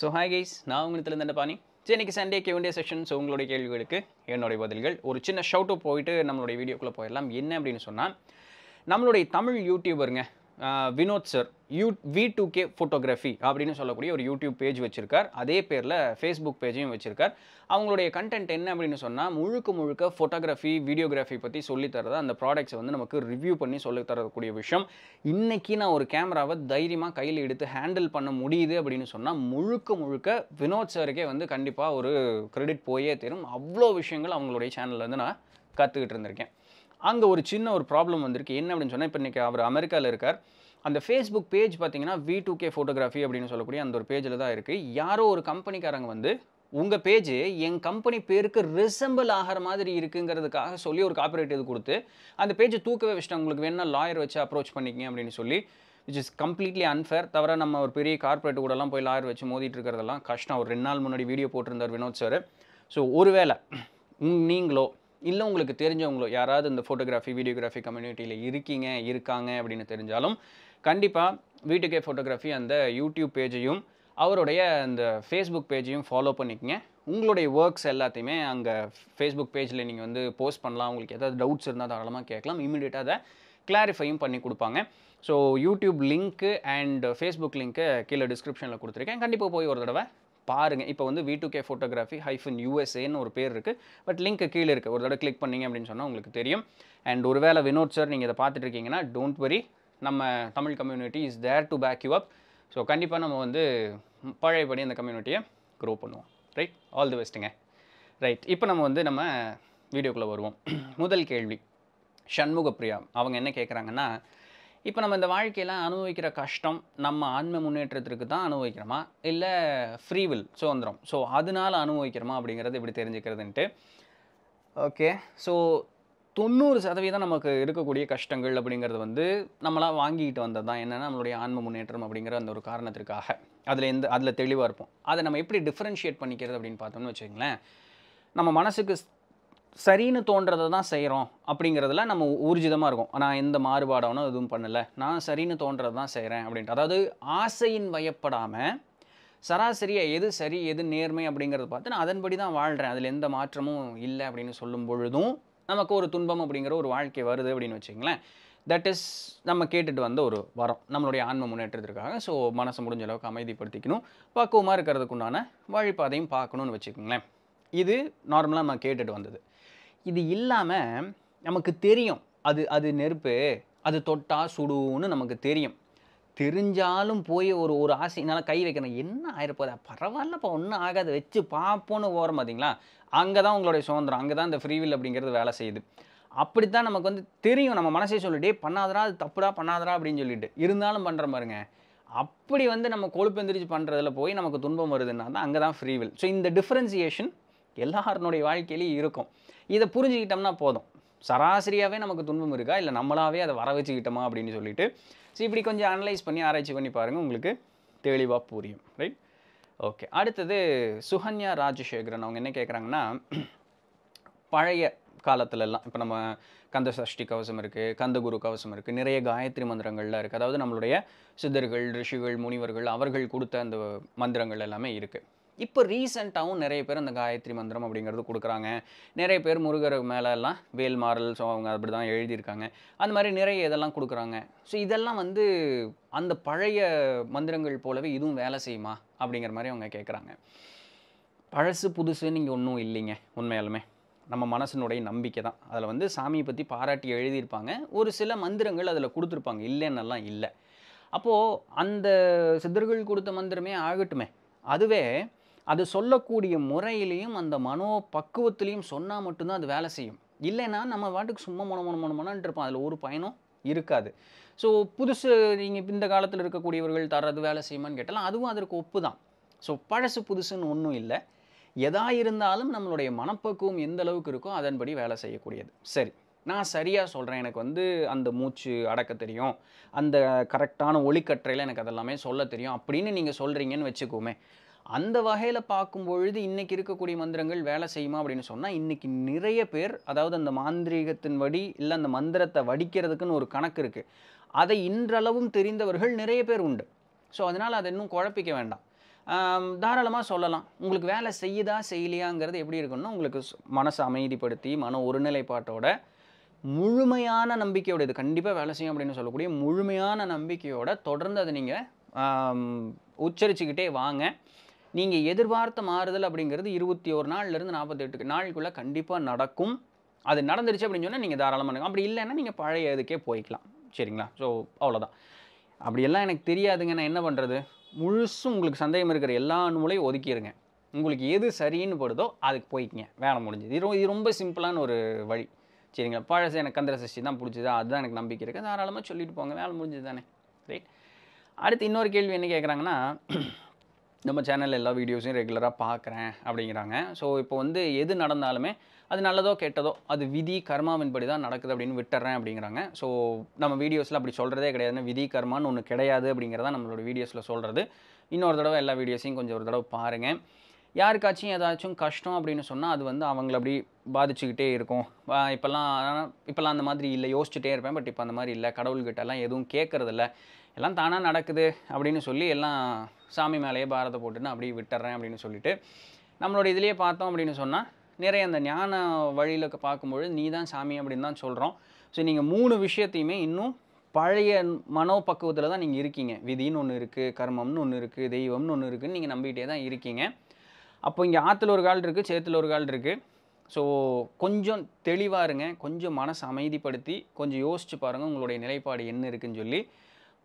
so hi guys நான் உங்களுக்கு இருந்த பாணி சரி இன்றைக்கி சண்டே கேவண்டே செஷன் ஸோ உங்களுடைய கேள்விகளுக்கு என்னுடைய பதில்கள் ஒரு சின்ன ஷவுட்டு போயிட்டு நம்மளுடைய வீடியோக்குள்ளே போயிடலாம் என்ன அப்படின்னு சொன்னால் நம்மளுடைய தமிழ் யூடியூபருங்க Vinod sir U V two K photography அப்படின்னு சொல்லக்கூடிய ஒரு யூடியூப் பேஜ் வச்சுருக்கார் அதே பேரில் ஃபேஸ்புக் பேஜையும் வச்சுருக்கார் அவங்களுடைய கண்டென்ட் என்ன அப்படின்னு சொன்னால் முழுக்க முழுக்க ஃபோட்டோகிராஃபி வீடியோகிராஃபி பற்றி சொல்லித்தரத அந்த ப்ராடக்ட்ஸை வந்து நமக்கு ரிவ்யூ பண்ணி சொல்லித்தரக்கூடிய விஷயம் இன்றைக்கி நான் ஒரு கேமராவை தைரியமாக கையில் எடுத்து ஹேண்டில் பண்ண முடியுது அப்படின்னு சொன்னால் முழுக்க முழுக்க வினோத் சாருக்கே வந்து கண்டிப்பாக ஒரு க்ரெடிட் போயே தரும் அவ்வளோ விஷயங்கள் அவங்களுடைய சேனலில் வந்து நான் கற்றுக்கிட்டு இருந்திருக்கேன் அங்கே ஒரு சின்ன ஒரு ப்ராப்ளம் வந்திருக்கு என்ன அப்படின்னு சொன்னால் இப்போ இன்றைக்கி அவர் அமெரிக்காவில் இருக்கார் அந்த ஃபேஸ்புக் பேஜ் பார்த்தீங்கன்னா வி டூ கே ஃபோட்டோகிராஃபி அப்படின்னு சொல்லக்கூடிய அந்த ஒரு பேஜில் தான் இருக்குது யாரோ ஒரு கம்பெனிக்காரங்க வந்து உங்கள் பேஜ் என் கம்பெனி பேருக்கு ரிசம்பிள் ஆகிற மாதிரி இருக்குங்கிறதுக்காக சொல்லி ஒரு காப்பிரைட் இது கொடுத்து அந்த பேஜை தூக்கவே வச்சுட்டு உங்களுக்கு வேணால் லாயர் வச்சு அப்ரோச் பண்ணிக்கிங்க அப்படின்னு சொல்லி விச் இஸ் கம்ப்ளீட்லி அன்ஃபேர் தவிர நம்ம ஒரு பெரிய கார்பரேட் கூடலாம் போய் லாயர் வச்சு மோதிட்டு இருக்கிறதெல்லாம் கஷ்டம் ஒரு ரெண்டு நாள் முன்னாடி வீடியோ போட்டிருந்தார் வினோத் சார் ஸோ ஒருவேளை நீங்களோ இல்லை உங்களுக்கு தெரிஞ்சவங்களோ யாராவது இந்த ஃபோட்டோகிராஃபி வீடியோகிராஃபி கம்யூனிட்டியில் இருக்கீங்க இருக்காங்க அப்படின்னு தெரிஞ்சாலும் கண்டிப்பாக வீட்டுக்கே ஃபோட்டோகிராஃபி அந்த யூடியூப் பேஜையும் அவருடைய அந்த ஃபேஸ்புக் பேஜையும் ஃபாலோ பண்ணிக்கங்க உங்களுடைய ஒர்க்ஸ் எல்லாத்தையுமே அங்கே ஃபேஸ்புக் பேஜில் நீங்கள் வந்து போஸ்ட் பண்ணலாம் உங்களுக்கு ஏதாவது டவுட்ஸ் இருந்தால் தாராளமாக கேட்கலாம் இமீடியட்டாக அதை கிளாரிஃபையும் பண்ணி கொடுப்பாங்க so YouTube link and Facebook link கீழே டிஸ்கிரிப்ஷனில் கொடுத்துருக்கேன் கண்டிப்பாக போய் ஒரு தடவை பாருங்கள் இப்போ வந்து V two K photography hyphen யூஎஸ்ஏன்னு ஒரு பேர் இருக்குது பட் லிங்க் கீழே இருக்குது ஒரு தடவை கிளிக் பண்ணிங்க அப்படின்னு சொன்னால் உங்களுக்கு தெரியும் அண்ட் ஒருவேளை வினோத் சார் நீங்கள் இதை பார்த்துட்டு இருக்கீங்கன்னா டோன்ட் வரி நம்ம Tamil community is there to back you up so கண்டிப்பாக நம்ம வந்து பழையபடி அந்த கம்யூனிட்டியை க்ரோ பண்ணுவோம் ரைட் ஆல் தி பெஸ்ட்டுங்க ரைட் இப்போ நம்ம வந்து நம்ம வீடியோக்குள்ளே வருவோம் முதல் கேள்வி சண்முகப்பிரியா அவங்க என்ன கேட்குறாங்கன்னா இப்போ நம்ம இந்த வாழ்க்கையில் அனுபவிக்கிற கஷ்டம் நம்ம ஆன்ம முன்னேற்றத்திற்கு தான் அனுபவிக்கிறோமா இல்லை ஃப்ரீவில் சுதந்திரம் ஸோ அதனால் அனுபவிக்கிறோமா அப்படிங்கிறது இப்படி தெரிஞ்சுக்கிறதுன்ட்டு ஓகே ஸோ தொண்ணூறு சதவீதம் நமக்கு இருக்கக்கூடிய கஷ்டங்கள் அப்படிங்கிறது வந்து நம்மளாக வாங்கிக்கிட்டு வந்தது தான் என்னென்னா நம்மளுடைய ஆன்ம முன்னேற்றம் அப்படிங்கிற அந்த ஒரு காரணத்திற்காக அதில் எந்த அதில் தெளிவாக இருப்போம் அதை நம்ம எப்படி டிஃப்ரென்ஷியேட் பண்ணிக்கிறது அப்படின்னு பார்த்தோம்னு வச்சுக்கங்களேன் நம்ம மனசுக்கு சரின்னு தோன்றதை தான் செய்கிறோம் அப்படிங்கிறதுல நம்ம ஊர்ஜிதமாக இருக்கும் நான் எந்த மாறுபாடானோ எதுவும் பண்ணலை நான் சரின்னு தோன்றதை தான் செய்கிறேன் அப்படின்ட்டு அதாவது ஆசையின் வயப்படாமல் சராசரியாக எது சரி எது நேர்மை அப்படிங்கிறத பார்த்து நான் அதன்படி தான் வாழ்கிறேன் அதில் எந்த மாற்றமும் இல்லை அப்படின்னு சொல்லும் பொழுதும் நமக்கு ஒரு துன்பம் அப்படிங்கிற ஒரு வாழ்க்கை வருது அப்படின்னு வச்சிங்களேன் தட் இஸ் நம்ம கேட்டுட்டு வந்த ஒரு வரம் நம்மளுடைய ஆன்ம முன்னேற்றத்திற்காக ஸோ மனசை முடிஞ்ச அளவுக்கு அமைதிப்படுத்திக்கணும் பக்குவமாக இருக்கிறதுக்குண்டான வழிபாதையும் பார்க்கணுன்னு வச்சுக்கோங்களேன் இது நார்மலாக நம்ம கேட்டுட்டு வந்தது இது இல்லாமல் நமக்கு தெரியும் அது அது நெருப்பு அது தொட்டால் சுடுன்னு நமக்கு தெரியும் தெரிஞ்சாலும் போய் ஒரு ஒரு ஆசை என்னால் கை வைக்கிறேன் என்ன ஆயிருப்போதா பரவாயில்லப்பா ஒன்றும் ஆகாது வச்சு பார்ப்போன்னு ஓரம் பார்த்தீங்களா அங்கே தான் உங்களுடைய சுதந்திரம் அங்கே தான் இந்த ஃப்ரீவில் அப்படிங்கிறது வேலை செய்யுது அப்படித்தான் நமக்கு வந்து தெரியும் நம்ம மனசே சொல்லிட்டே பண்ணாதரா அது தப்புடா பண்ணாதரா அப்படின்னு சொல்லிட்டு இருந்தாலும் பண்ணுற பாருங்க அப்படி வந்து நம்ம கொழுப்பெந்திரிச்சு பண்ணுறதுல போய் நமக்கு துன்பம் வருதுன்னா தான் அங்கே தான் ஃப்ரீவில் ஸோ இந்த டிஃப்ரென்சியேஷன் எல்லாருனுடைய வாழ்க்கையிலையும் இருக்கும் இதை புரிஞ்சுக்கிட்டோம்னா போதும் சராசரியாகவே நமக்கு துன்பம் இருக்கா இல்லை நம்மளாவே அதை வர வச்சுக்கிட்டோமா அப்படின்னு சொல்லிட்டு ஸோ இப்படி கொஞ்சம் அனலைஸ் பண்ணி ஆராய்ச்சி பண்ணி பாருங்கள் உங்களுக்கு தெளிவாக புரியும் ரைட் ஓகே அடுத்தது சுகன்யா ராஜசேகரன் அவங்க என்ன கேட்குறாங்கன்னா பழைய காலத்துலலாம் இப்போ நம்ம கந்த சஷ்டி கவசம் இருக்குது கந்தகுரு கவசம் இருக்குது நிறைய காயத்ரி மந்திரங்கள்லாம் இருக்குது அதாவது நம்மளுடைய சித்தர்கள் ரிஷிகள் முனிவர்கள் அவர்கள் கொடுத்த அந்த மந்திரங்கள் எல்லாமே இருக்குது இப்போ ரீசெண்டாகவும் நிறைய பேர் அந்த காயத்ரி மந்திரம் அப்படிங்கிறது கொடுக்குறாங்க நிறைய பேர் முருகர் மேலெல்லாம் வேல்மாறல் ஸோ அவங்க அப்படி தான் எழுதியிருக்காங்க அந்த மாதிரி நிறைய இதெல்லாம் கொடுக்குறாங்க ஸோ இதெல்லாம் வந்து அந்த பழைய மந்திரங்கள் போலவே இதுவும் வேலை செய்யுமா அப்படிங்கிற மாதிரி அவங்க கேட்குறாங்க பழசு புதுசுன்னு இங்கே ஒன்றும் இல்லைங்க உண்மையாலுமே நம்ம மனசனுடைய நம்பிக்கை தான் அதில் வந்து சாமியை பற்றி பாராட்டி எழுதியிருப்பாங்க ஒரு சில மந்திரங்கள் அதில் கொடுத்துருப்பாங்க இல்லைன்னெல்லாம் இல்லை அப்போது அந்த சித்தர்கள் கொடுத்த மந்திரமே ஆகட்டுமே அதுவே அது சொல்லக்கூடிய முறையிலையும் அந்த மனோ பக்குவத்திலையும் சொன்னால் மட்டும்தான் அது வேலை செய்யும் இல்லைன்னா நம்ம வாட்டுக்கு சும்மா மன மன மன மனம் இருப்போம் அதில் ஒரு பயனும் இருக்காது ஸோ புதுசு நீங்கள் இந்த காலத்தில் இருக்கக்கூடியவர்கள் தர்றது வேலை செய்யுமான்னு கேட்டாலும் அதுவும் அதற்கு ஒப்பு தான் ஸோ பழசு புதுசுன்னு ஒன்றும் இல்லை எதா இருந்தாலும் நம்மளுடைய மனப்பக்குவம் எந்த அளவுக்கு இருக்கோ அதன்படி வேலை செய்யக்கூடியது சரி நான் சரியாக சொல்கிறேன் எனக்கு வந்து அந்த மூச்சு அடக்க தெரியும் அந்த கரெக்டான ஒளிக்கற்றையில் எனக்கு அதெல்லாமே சொல்ல தெரியும் அப்படின்னு நீங்கள் சொல்கிறீங்கன்னு வச்சுக்கோமே அந்த வகையில் பார்க்கும் பொழுது இன்றைக்கி இருக்கக்கூடிய மந்திரங்கள் வேலை செய்யுமா அப்படின்னு சொன்னால் இன்றைக்கி நிறைய பேர் அதாவது அந்த மாந்திரீகத்தின் வடி இல்லை அந்த மந்திரத்தை வடிக்கிறதுக்குன்னு ஒரு கணக்கு இருக்குது அதை இன்றளவும் தெரிந்தவர்கள் நிறைய பேர் உண்டு ஸோ அதனால் அதை இன்னும் குழப்பிக்க வேண்டாம் தாராளமாக சொல்லலாம் உங்களுக்கு வேலை செய்யுதா செய்யலையாங்கிறது எப்படி இருக்குன்னா உங்களுக்கு மனசை அமைதிப்படுத்தி மன ஒருநிலைப்பாட்டோட முழுமையான நம்பிக்கையோட இது கண்டிப்பாக வேலை செய்யும் அப்படின்னு சொல்லக்கூடிய முழுமையான நம்பிக்கையோட தொடர்ந்து அதை நீங்கள் உச்சரிச்சுக்கிட்டே வாங்க நீங்கள் எதிர்பார்த்த மாறுதல் அப்படிங்கிறது இருபத்தி ஒரு நாள்லேருந்து நாற்பத்தெட்டு நாளுக்குள்ளே கண்டிப்பாக நடக்கும் அது நடந்துருச்சு அப்படின்னு சொன்னால் நீங்கள் தாராளமாக இருக்கும் அப்படி இல்லைன்னா நீங்கள் பழைய இதுக்கே போய்க்கலாம் சரிங்களா ஸோ அவ்வளோதான் அப்படியெல்லாம் எனக்கு தெரியாதுங்க நான் என்ன பண்ணுறது முழுசும் உங்களுக்கு சந்தேகம் இருக்கிற எல்லா நூலையும் ஒதுக்கிடுங்க உங்களுக்கு எது சரின்னு படுதோ அதுக்கு போய்க்குங்க வேலை முடிஞ்சது இது இது ரொம்ப சிம்பிளான ஒரு வழி சரிங்களா பழசு எனக்கு கந்திர சஷ்டி தான் பிடிச்சதா அதுதான் எனக்கு நம்பிக்கை இருக்குது தாராளமாக சொல்லிட்டு போங்க வேலை முடிஞ்சது தானே ரைட் அடுத்து இன்னொரு கேள்வி என்ன கேட்குறாங்கன்னா நம்ம சேனலில் எல்லா வீடியோஸையும் ரெகுலராக பார்க்குறேன் அப்படிங்கிறாங்க ஸோ இப்போ வந்து எது நடந்தாலுமே அது நல்லதோ கெட்டதோ அது விதி கர்மாவின்படி தான் நடக்குது அப்படின்னு விட்டுறேன் அப்படிங்கிறாங்க ஸோ நம்ம வீடியோஸில் அப்படி சொல்கிறதே கிடையாதுன்னு விதி கர்மான்னு ஒன்று கிடையாது அப்படிங்கிறத நம்மளோட வீடியோஸில் சொல்கிறது இன்னொரு தடவை எல்லா வீடியோஸையும் கொஞ்சம் ஒரு தடவை பாருங்கள் யாருக்காச்சும் ஏதாச்சும் கஷ்டம் அப்படின்னு சொன்னால் அது வந்து அவங்கள அப்படி பாதிச்சுக்கிட்டே இருக்கும் இப்போல்லாம் இப்போல்லாம் அந்த மாதிரி இல்லை யோசிச்சுட்டே இருப்பேன் பட் இப்போ அந்த மாதிரி இல்லை கடவுள்கிட்டலாம் எதுவும் கேட்குறதில்ல எல்லாம் தானாக நடக்குது அப்படின்னு சொல்லி எல்லாம் சாமி மேலேயே பாரத போட்டுன்னு அப்படியே விட்டுறேன் அப்படின்னு சொல்லிட்டு நம்மளோட இதுலேயே பார்த்தோம் அப்படின்னு சொன்னால் நிறைய அந்த ஞான வழியில் பார்க்கும்பொழுது நீ தான் சாமி அப்படின்னு தான் சொல்கிறோம் ஸோ நீங்கள் மூணு விஷயத்தையுமே இன்னும் பழைய மனோபக்குவத்தில் தான் நீங்கள் இருக்கீங்க விதின்னு ஒன்று இருக்குது கர்மம்னு ஒன்று இருக்குது தெய்வம்னு ஒன்று இருக்குதுன்னு நீங்கள் நம்பிக்கிட்டே தான் இருக்கீங்க அப்போ இங்கே ஆற்றுல ஒரு கால் இருக்குது சேத்துல ஒரு கால் இருக்குது ஸோ கொஞ்சம் தெளிவாக இருங்க கொஞ்சம் மனசை அமைதிப்படுத்தி கொஞ்சம் யோசித்து பாருங்கள் உங்களுடைய நிலைப்பாடு என்ன இருக்குதுன்னு சொல்லி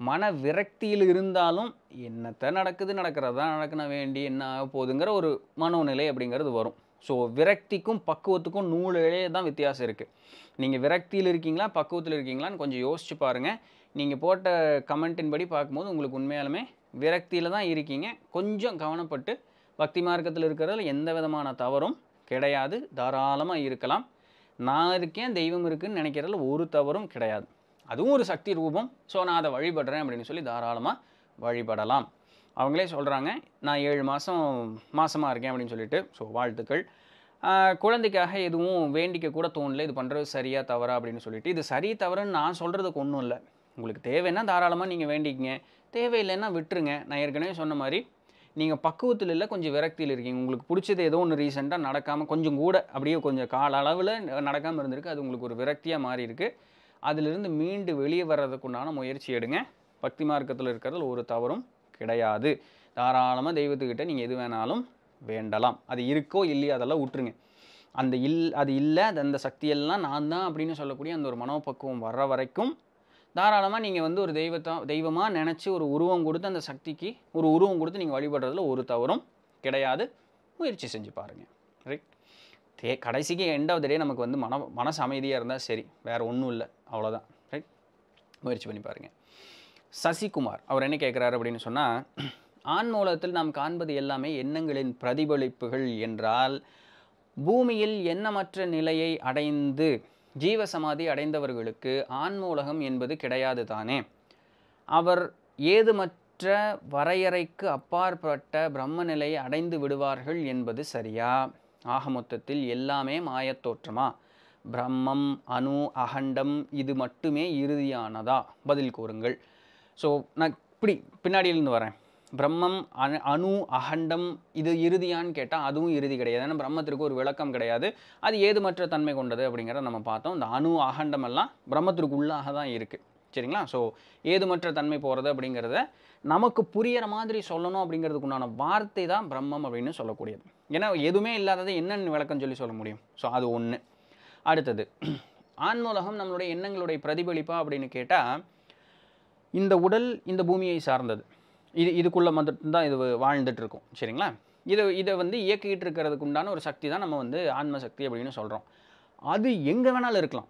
மன விரக்தியில் இருந்தாலும் என்னத்தை நடக்குது நடக்கிறதா நடக்கண வேண்டி என்ன ஆக போகுதுங்கிற ஒரு மனோநிலை அப்படிங்கிறது வரும் ஸோ விரக்திக்கும் பக்குவத்துக்கும் நூலிலே தான் வித்தியாசம் இருக்குது நீங்கள் விரக்தியில் இருக்கீங்களா பக்குவத்தில் இருக்கீங்களான்னு கொஞ்சம் யோசிச்சு பாருங்கள் நீங்கள் போட்ட கமெண்ட்டின் படி பார்க்கும்போது உங்களுக்கு உண்மையாலுமே விரக்தியில் தான் இருக்கீங்க கொஞ்சம் கவனப்பட்டு பக்தி மார்க்கத்தில் இருக்கிறதுல எந்த விதமான தவறும் கிடையாது தாராளமாக இருக்கலாம் நான் இருக்கேன் தெய்வம் இருக்குதுன்னு நினைக்கிறதுல ஒரு தவறும் கிடையாது அதுவும் ஒரு சக்தி ரூபம் ஸோ நான் அதை வழிபடுறேன் அப்படின்னு சொல்லி தாராளமாக வழிபடலாம் அவங்களே சொல்கிறாங்க நான் ஏழு மாதம் மாதமாக இருக்கேன் அப்படின்னு சொல்லிட்டு ஸோ வாழ்த்துக்கள் குழந்தைக்காக எதுவும் வேண்டிக்க கூட தோணல இது பண்ணுறது சரியா தவறா அப்படின்னு சொல்லிட்டு இது சரி தவறுன்னு நான் சொல்கிறதுக்கு ஒன்றும் இல்லை உங்களுக்கு தேவைன்னா தாராளமாக நீங்கள் வேண்டிக்கங்க தேவையில்லைன்னா விட்டுருங்க நான் ஏற்கனவே சொன்ன மாதிரி நீங்கள் பக்குவத்தில் இல்லை கொஞ்சம் விரக்தியில் இருக்கீங்க உங்களுக்கு பிடிச்சது ஏதோ ஒன்று ரீசெண்டாக நடக்காமல் கொஞ்சம் கூட அப்படியே கொஞ்சம் கால அளவில் நடக்காமல் இருந்திருக்கு அது உங்களுக்கு ஒரு விரக்தியாக மாறி இருக்குது அதிலிருந்து மீண்டு வெளியே வர்றதுக்குண்டான முயற்சி எடுங்க பக்தி மார்க்கத்தில் இருக்கிறதுல ஒரு தவறும் கிடையாது தாராளமாக தெய்வத்துக்கிட்ட நீங்கள் எது வேணாலும் வேண்டலாம் அது இருக்கோ இல்லையோ அதெல்லாம் விட்டுருங்க அந்த இல் அது இல்லை அந்த சக்தியெல்லாம் நான் தான் அப்படின்னு சொல்லக்கூடிய அந்த ஒரு மனோபக்குவம் வர்ற வரைக்கும் தாராளமாக நீங்கள் வந்து ஒரு தெய்வத்தை தெய்வமாக நினச்சி ஒரு உருவம் கொடுத்து அந்த சக்திக்கு ஒரு உருவம் கொடுத்து நீங்கள் வழிபடுறதுல ஒரு தவறும் கிடையாது முயற்சி செஞ்சு பாருங்கள் ரைட் தே கடைசிக்கு எண்ட் ஆஃப் த டே நமக்கு வந்து மன மனசு அமைதியாக இருந்தால் சரி வேறு ஒன்றும் இல்லை அவ்வளோதான் ரைட் முயற்சி பண்ணி பாருங்கள் சசிகுமார் அவர் என்ன கேட்குறாரு அப்படின்னு சொன்னால் ஆண் மூலத்தில் நாம் காண்பது எல்லாமே எண்ணங்களின் பிரதிபலிப்புகள் என்றால் பூமியில் எண்ணமற்ற நிலையை அடைந்து ஜீவசமாதி அடைந்தவர்களுக்கு மூலகம் என்பது கிடையாது தானே அவர் ஏதுமற்ற வரையறைக்கு அப்பாற்பட்ட பிரம்ம நிலையை அடைந்து விடுவார்கள் என்பது சரியா ஆக மொத்தத்தில் எல்லாமே மாயத்தோற்றமா பிரம்மம் அணு அகண்டம் இது மட்டுமே இறுதியானதா பதில் கூறுங்கள் ஸோ நான் இப்படி பின்னாடியிலேருந்து வரேன் பிரம்மம் அணு அணு அகண்டம் இது இறுதியான்னு கேட்டால் அதுவும் இறுதி கிடையாது ஏன்னா பிரம்மத்திற்கு ஒரு விளக்கம் கிடையாது அது ஏதுமற்ற தன்மை கொண்டது அப்படிங்கிறத நம்ம பார்த்தோம் இந்த அணு அகண்டம் எல்லாம் பிரம்மத்திற்கு உள்ளாக தான் இருக்குது சரிங்களா ஸோ ஏதுமற்ற தன்மை போகிறது அப்படிங்கிறத நமக்கு புரியற மாதிரி சொல்லணும் அப்படிங்கிறதுக்கு உண்டான வார்த்தை தான் பிரம்மம் அப்படின்னு சொல்லக்கூடியது ஏன்னா எதுவுமே இல்லாததை என்னென்னு விளக்கம் சொல்லி சொல்ல முடியும் ஸோ அது ஒன்று அடுத்தது ஆன்மூலகம் நம்மளுடைய எண்ணங்களுடைய பிரதிபலிப்பா அப்படின்னு கேட்டால் இந்த உடல் இந்த பூமியை சார்ந்தது இது இதுக்குள்ளே தான் இது வாழ்ந்துட்டுருக்கும் சரிங்களா இது இதை வந்து இயக்கிக்கிட்டு இருக்கிறதுக்கு உண்டான ஒரு சக்தி தான் நம்ம வந்து ஆன்மசக்தி அப்படின்னு சொல்கிறோம் அது எங்கே வேணாலும் இருக்கலாம்